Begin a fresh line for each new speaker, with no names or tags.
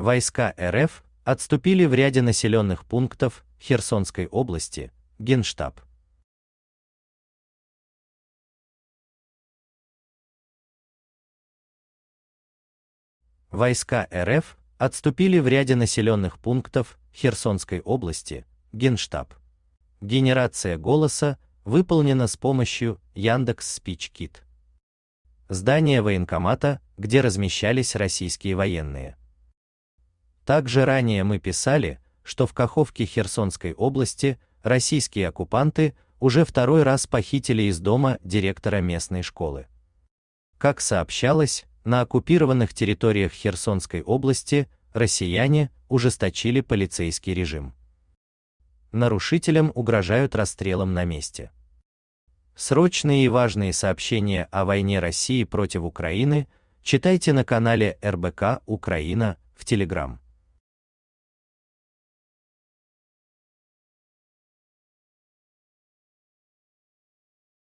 Войска РФ отступили в ряде населенных пунктов Херсонской области,
Генштаб. Войска РФ
отступили в ряде населенных пунктов Херсонской области, Генштаб. Генерация голоса выполнена с помощью Яндекс Спичкит. Здание военкомата, где размещались российские военные. Также ранее мы писали, что в Каховке Херсонской области российские оккупанты уже второй раз похитили из дома директора местной школы. Как сообщалось, на оккупированных территориях Херсонской области россияне ужесточили полицейский режим. Нарушителям угрожают расстрелом на месте. Срочные и важные сообщения о войне России против Украины читайте на канале РБК Украина
в
Телеграм.